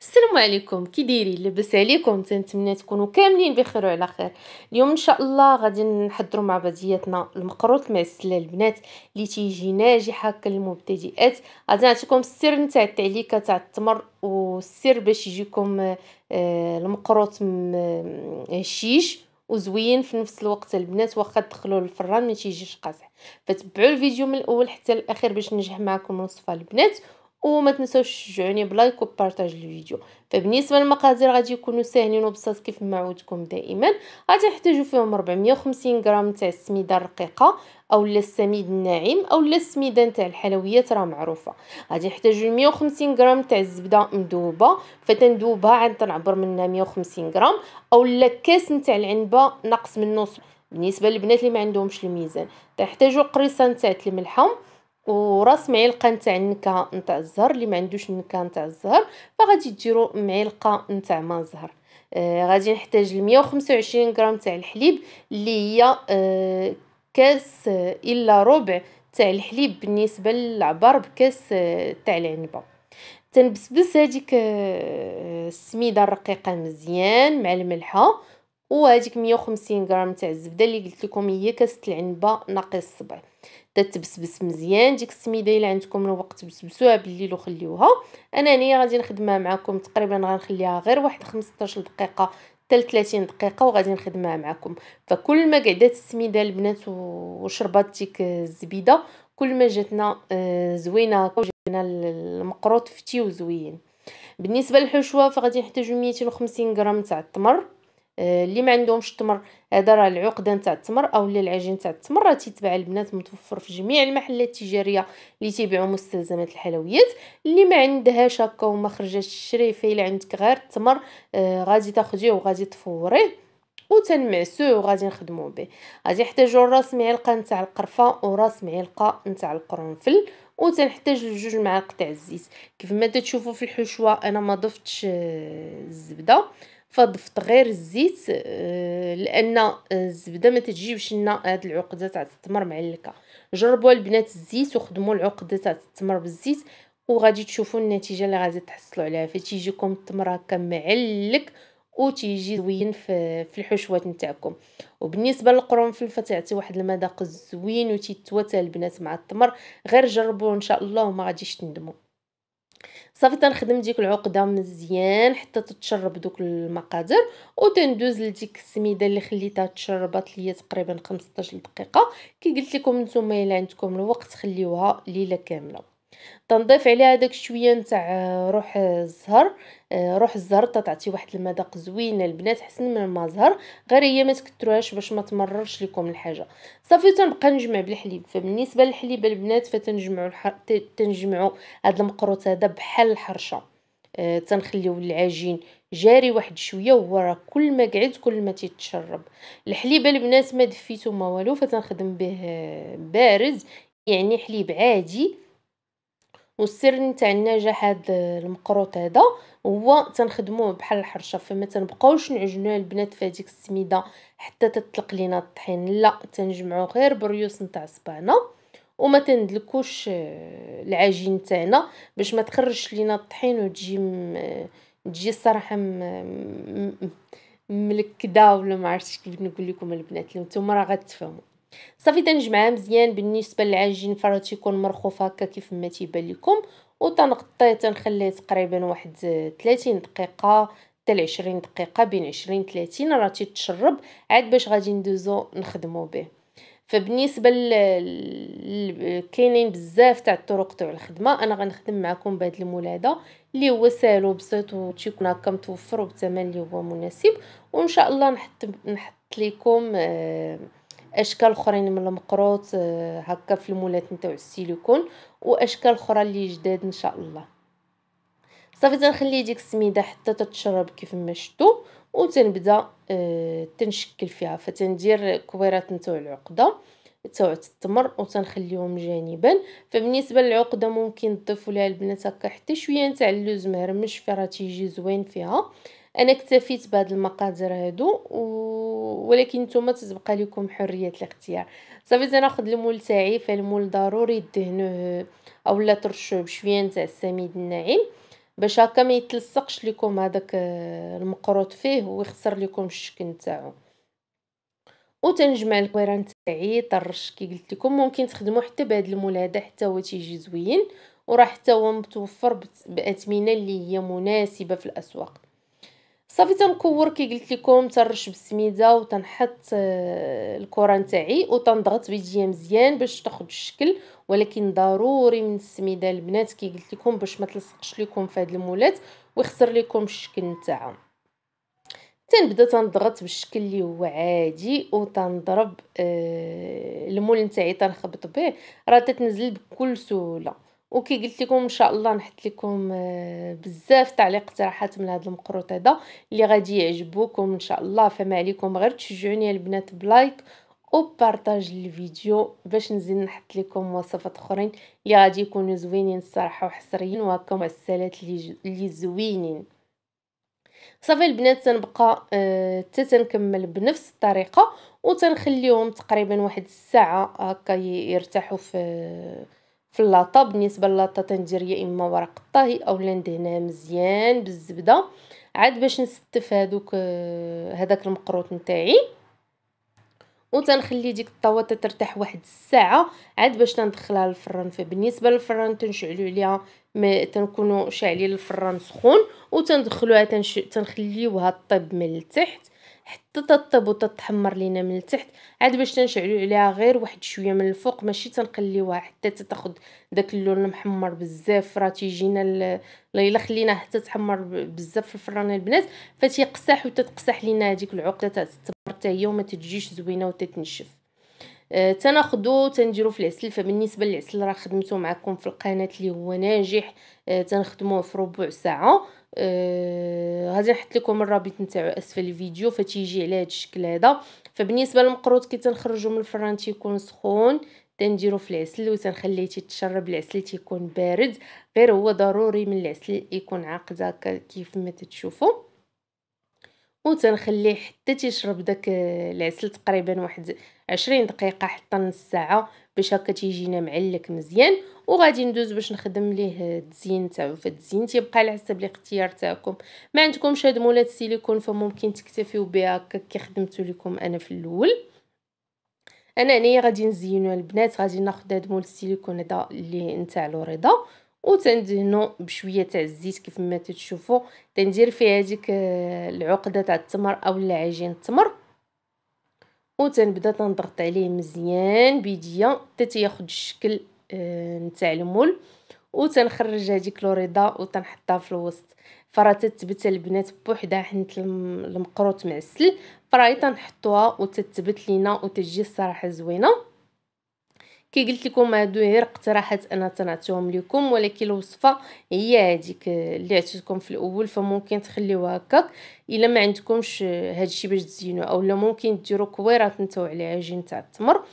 السلام عليكم كي دايرين لاباس عليكم تنتمنى تكونوا كاملين بخير وعلى خير اليوم ان شاء الله غادي نحضروا مع بعضياتنا المقروط مع السله البنات اللي تيجي ناجح هكا للمبتدئات غادي نعطيكم السر نتاع التعليكه تاع التمر والسر باش يجيكم آه، المقروط هشيش آه، وزوين في نفس الوقت البنات واخا تدخلوا للفران ما تيجيش قاصح فتبعوا الفيديو من الاول حتى الاخير باش ننجح معكم الوصفه البنات وما تنساوش تشجعوني بلايك وبارطاج الفيديو فبالنسبه للمقادير غادي يكونوا ساهلين وبسيط كيف ما عودتكم دائما غادي نحتاجوا فيهم 450 غرام تاع السميده الرقيقه اولا السميد الناعم اولا السميده تاع الحلويات راه معروفه غادي نحتاجوا 150 غرام تاع الزبده مذوبه فتندوبها عاد تنعبر منها 150 غرام اولا كاس تاع العنبه نقص من نص بالنسبه للبنات اللي ما عندهمش الميزان تحتاجوا قريصه تاع الملحه وراس معلقه نتاع النكهه نتاع الزهر اللي ما عندوش النكهه نتاع الزهر فغادي ديروا معلقه نتاع ما زهر آه غادي نحتاج ل 125 غرام تاع الحليب اللي هي آه كاس آه الا ربع تاع الحليب بالنسبه للعبار بكاس آه تاع العنبه تنبسبس هذيك آه، السميده الرقيقه مزيان مع الملحه وهذيك 150 غرام تاع الزبده اللي قلت لكم هي كاسه العنبه ناقص الصبع تتبسبس مزيان ديك السميده الا عندكم الوقت بسبسوها بالليل وخليوها انا هنايا غادي نخدمها معكم تقريبا غنخليها غير واحد 15 دقيقه حتى 30 دقيقه وغادي نخدمها معكم فكل ما قعدت السميده البنات وشربات ديك الزبيده كل ما جاتنا زوينه وجاتنا المقروط فتي وزوين بالنسبه للحشوه فغادي نحتاجو 250 غرام تاع التمر آه، اللي ما عندهمش التمر هذا راه العقده نتاع التمر اولا العجين نتاع التمر راه تيتباع البنات متوفر في جميع المحلات التجاريه اللي تيبيعوا مستلزمات الحلويات اللي ما عندهاش هكا وما خرجاتش تشري الا عندك غير التمر آه غادي تاخديه وغادي تفوريه وتنمعسوه وغادي نخدمو به غادي نحتاجو راس معلقه نتاع القرفه وراس معلقه نتاع القرنفل وتنحتاج لجوج معالق تاع الزيت كيف ما تشوفوا في الحشوه انا ما ضفتش آه، الزبده آه فضفت غير الزيت آه، لان آه، الزبده ما تجيبش لنا هاد العقده تاع التمر معلكه جربوها البنات الزيت وخدموا العقده تاع التمر بالزيت وغادي تشوفوا النتيجه اللي غادي تحصلوا عليها فتيجيكم التمر هكا معلك وتيجي زوين في, في الحشوات نتاعكم وبالنسبه للقرنفل فتعطي واحد المذاق زوين وتيتواتى البنات مع التمر غير جربوه ان شاء الله وما غاديش تندموا صافي تنخدم ديك العقده مزيان حتى تتشرب دوك المقادير وتندوز لديك السميده اللي خليتها تشربات ليا تقريبا 15 دقيقه كي قلت لكم نتوما الا عندكم الوقت خليوها ليله كامله تنضيف عليها داك شويه نتاع آه، روح الزهر آه، روح الزهر تعطي واحد المذاق زوين البنات حسن من المزهر غير هي ما تكثروهاش باش ما تمررش لكم الحاجه صافي تنبقى نجمع بالحليب فبالنسبه للحليب البنات فتنجمعوا الح... تنجمعوا هذا المقروط هذا بحال الحرشه أه تنخليو العجين جاري واحد شويه وهو راه كل ما قعد كل ما تيتشرب الحليب البنات ما دفيتو ما والو فتنخدم به آه، بارز يعني حليب عادي والسر نتاع النجاح هذا المقروط هذا هو تنخدموه بحال الحرشه فما تنبقاوش نعجنوا البنات في هذيك السميده حتى تطلق لينا الطحين لا تنجمعوا غير بريوس نتاع صبانه وما تندلكوش آه، العجين تاعنا باش ما تخرجش لينا الطحين وتجي م... تجي الصراحه م... ملكده ولا ما عرفتش كيف نقول لكم البنات نتوما راه غتفهموا صافي تنجمعها مزيان بالنسبه للعجين فراه تيكون مرخوف هكا كيف ما تيبان لكم وتنغطيه تنخليه تقريبا واحد 30 آه، دقيقه حتى ل 20 دقيقه بين 20 30 راه تيتشرب عاد باش غادي ندوزو نخدمو به فبالنسبه ل كاينين بزاف تاع الطرق تاع الخدمه انا غنخدم معكم بهذا المول هذا اللي هو ساهل وبسيط وتيكون هكا متوفر وبثمن اللي هو مناسب وان شاء الله نحط نحط لكم آه اشكال اخرين من المقروط آه، هكا في المولات نتاع السيليكون واشكال اخرى اللي جداد ان شاء الله صافي تنخلي ديك السميده حتى تتشرب كيف ما شفتوا وتنبدا اه تنشكل فيها فتندير كويرات نتاع العقده تاع التمر وتنخليهم جانبا فبالنسبه للعقده ممكن تضيفوا لها البنات هكا حتى شويه نتاع اللوز مهرمش فيها تيجي زوين فيها انا اكتفيت بهاد المقادير هادو ولكن نتوما تتبقى لكم حريه الاختيار صافي تناخذ المول تاعي فالمول ضروري دهنوه اولا ترشوه بشويه نتاع السميد الناعم باش هكا ما يتلصقش لكم هذاك آه، المقروط فيه ويخسر لكم الشكل نتاعو وتنجمع الكويران تاعي طرش كي قلت لكم ممكن تخدموا حتى بهذا المول هذا حتى هو تيجي زوين وراح حتى هو متوفر باثمنه اللي هي مناسبه في الاسواق صافي تنكور كي قلت لكم تنرش بالسميده وتنحط الكره آه، نتاعي وتنضغط بيديا مزيان باش تاخذ الشكل ولكن ضروري من السميده البنات كي قلت لكم باش ما تلصقش لكم في هاد المولات ويخسر لكم الشكل نتاعها تنبدا تنضغط بالشكل اللي هو عادي وتنضرب آه، المول نتاعي تنخبط به راه تتنزل بكل سهوله وكي قلت لكم ان شاء الله نحط لكم آه، بزاف تاع اقتراحات من هذا المقروط هذا اللي غادي يعجبوكم ان شاء الله فما عليكم غير تشجعوني البنات بلايك وبارطاج الفيديو باش نزيد نحط لكم وصفات اخرين اللي غادي يكونوا زوينين الصراحه وحصريين وهكا معسلات اللي زوينين صافي البنات تنبقى آه، حتى أه تنكمل بنفس الطريقه وتنخليهم تقريبا واحد الساعه هكا يرتاحوا في في اللاطه بالنسبه للاطه تندير يا اما ورق الطهي اولا ندهنها مزيان بالزبده عاد باش نستف هذوك آه، هذاك المقروط نتاعي وتنخلي ديك الطاوطه ترتاح واحد الساعه عاد باش تندخلها للفرن فبالنسبه للفران تنشعلو عليها ما تنكونوا شاعلين الفران سخون وتندخلوها تنش... تنخليوها طيب من التحت حتى الطابوطه تتحمر لينا من التحت عاد باش تنشعلو عليها غير واحد شويه من الفوق ماشي تنقليوها حتى تاخذ داك اللون المحمر بزاف راه تيجينا الا خليناه حتى تحمر بزاف في الفران البنات فتيقساح وتتقساح لينا هذيك العقده تاع التمر حتى هي وما تجيش زوينه وتتنشف آه، تناخدو تنديرو في العسل فبالنسبه للعسل راه خدمته معكم في القناه اللي هو ناجح آه، تنخدموه في ربع ساعه آه غادي نحط لكم الرابط نتاعو اسفل الفيديو فتيجي على هذا الشكل هذا فبالنسبه للمقروط كي تنخرجو من الفران تيكون سخون تنديرو في العسل وتنخليه تيتشرب العسل تيكون بارد غير هو ضروري من العسل يكون عاقد هكا كيف ما تتشوفوا وتنخليه حتى تيشرب داك العسل تقريبا واحد عشرين دقيقه حتى نص ساعه باش هكا تيجينا معلك مزيان وغادي ندوز باش نخدم ليه التزيين تاعو فالتزيين تيبقى على حسب الاختيار تاعكم ما عندكمش هاد مولات السيليكون فممكن تكتفيو بها هكا كي خدمتو لكم انا في الاول انا هنايا غادي نزينو البنات غادي ناخد هاد مول السيليكون هذا اللي نتاع لوريدا وتندهنو بشويه تاع الزيت كيف ما تتشوفو تندير فيه هذيك آه، العقده تاع التمر اولا عجين التمر وتنبدا تنضغط عليه مزيان بيديا حتى تياخد الشكل آه، نتاع المول وتنخرج هذيك لوريضه وتنحطها في الوسط فراه تتبت البنات بوحدها حنت المقروط معسل فراه تنحطوها تتبت لينا وتجي الصراحه زوينه كي قلت لكم هادو غير اقتراحات انا تنعطيهم لكم ولكن الوصفه هي هذيك اللي عطيتكم في الاول فممكن تخليوها هكاك الا ما عندكمش هادشي باش تزينوا اولا ممكن ديروا كويرات نتاو على عجين تاع التمر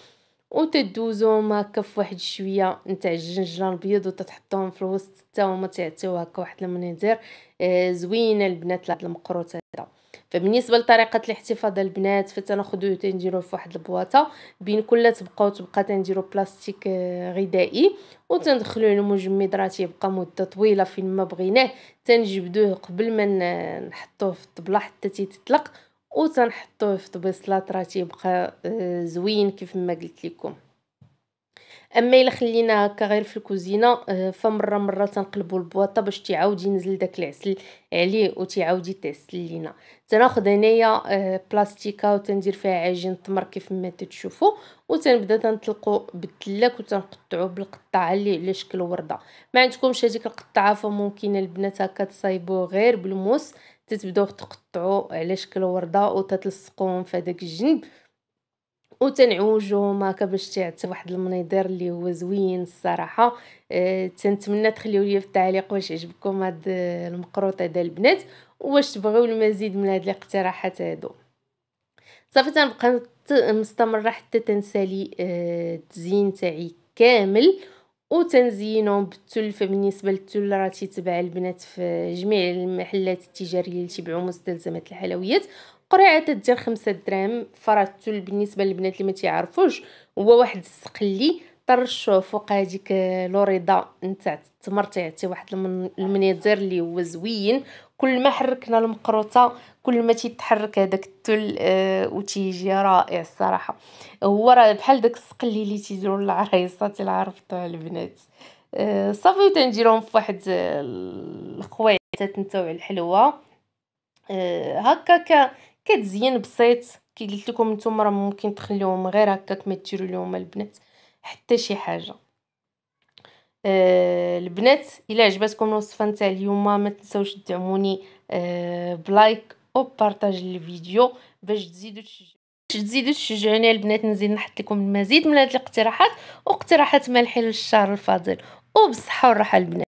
وتدوزوهم هكا في واحد شويه نتاع الجنجله البيض وتتحطوهم في الوسط حتى هما تيعطيو هكا واحد المنظر آه، زوينه البنات لهاد المقروطه هذا فبالنسبه لطريقه الاحتفاظ البنات فتناخذوه تنديروه في واحد البواطه بين كل تبقاو تبقى تنديروا بلاستيك آه، غذائي وتندخلوه المجمد راه تيبقى مده طويله فين ما بغيناه تنجبدوه قبل ما نحطوه في الطبله حتى تيتطلق وتنحطوه في طبيصلات راه تيبقى آه، زوين كيف ما قلت لكم اما الا خليناها هكا غير في الكوزينه آه، فمره مره تنقلبوا البواطه باش تعاود ينزل داك العسل عليه وتعاود يتعسل لينا تناخذ هنايا آه، بلاستيكه وتندير فيها عجين التمر كيف ما تتشوفوا وتنبدا تنطلقوا بالثلاك وتنقطعوا بالقطعه اللي على شكل ورده ما عندكمش هذيك القطعه فممكن البنات هكا تصايبوا غير بالموس تتبداو تقطعوا على شكل ورده وتتلصقوهم في هذاك الجنب وتنعوجو ماكا باش تعطي واحد المنظر اللي هو زوين الصراحه آه، تنتمنى تخليو لي في التعليق واش عجبكم هاد المقروطه ديال البنات واش تبغيو المزيد من هاد الاقتراحات هادو صافي تنبقى مستمره حتى تنسالي آه، التزيين تاعي كامل وتنزينهم بالتل فبالنسبه للثلج راه تيتباع البنات في جميع المحلات التجاريه اللي تيبعو مستلزمات الحلويات قرعه تدير خمسة دراهم فرا التل بالنسبه للبنات اللي ما تيعرفوش هو واحد السقلي طرش فوق هذيك لوريضه نتاع التمر تاعتي واحد المنظر اللي هو زوين كل ما حركنا المقروطه كل ما تيتحرك هذاك التل آه وتيجي رائع الصراحه هو راه بحال داك السقلي اللي تيديروا العرايصات اللي عرفتوها البنات آه صافي تنديرهم في واحد آه، الخويعتات تنتوع الحلوه آه هكا كتزين بسيط كي قلت لكم نتوما راه ممكن تخليهم غير هكاك ما ديروا لهم البنات حتى شي حاجه أه البنات الا عجبتكم الوصفه نتاع اليوم ما تنساوش تدعموني أه بلايك او بارطاج الفيديو باش تزيدوا تزيدوا تشجعوني البنات نزيد نحط لكم المزيد من هذه الاقتراحات واقتراحات مالحين للشهر الفاضل وبالصحه والراحه البنات